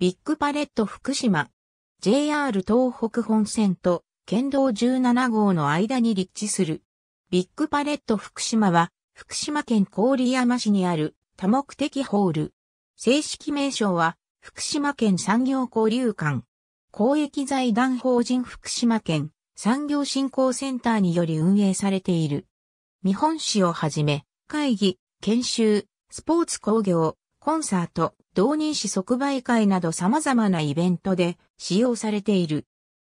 ビッグパレット福島。JR 東北本線と県道17号の間に立地する。ビッグパレット福島は、福島県郡山市にある多目的ホール。正式名称は、福島県産業交流館。公益財団法人福島県産業振興センターにより運営されている。日本市をはじめ、会議、研修、スポーツ工業、コンサート、同人誌即売会など様々なイベントで使用されている。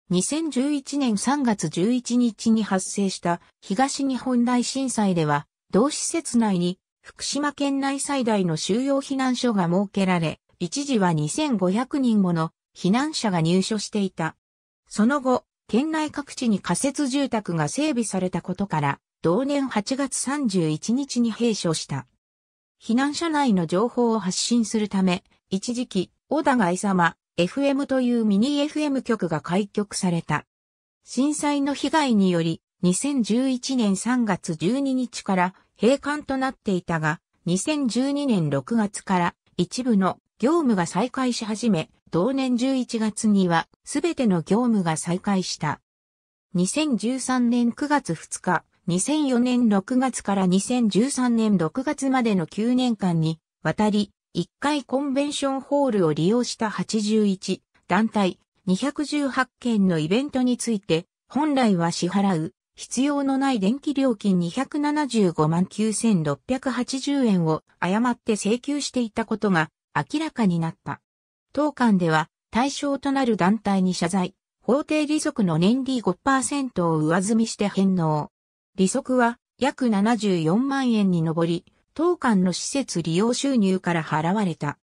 2011年3月11日に発生した東日本大震災では、同施設内に福島県内最大の収容避難所が設けられ、一時は2500人もの避難者が入所していた。その後、県内各地に仮設住宅が整備されたことから、同年8月31日に閉所した。避難者内の情報を発信するため、一時期、小田が様、FM というミニ FM 局が開局された。震災の被害により、2011年3月12日から閉館となっていたが、2012年6月から一部の業務が再開し始め、同年11月にはすべての業務が再開した。2013年9月2日、2004年6月から2013年6月までの9年間に、渡り、1回コンベンションホールを利用した81団体218件のイベントについて、本来は支払う必要のない電気料金275万9680円を誤って請求していたことが明らかになった。当館では対象となる団体に謝罪、法定利息の年利5%を上積みして返納。利息は約74万円に上り、当館の施設利用収入から払われた。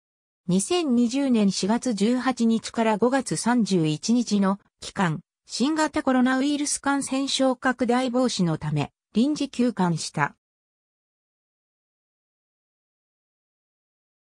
2020年4月18日から5月31日の期間、新型コロナウイルス感染症拡大防止のため、臨時休館した。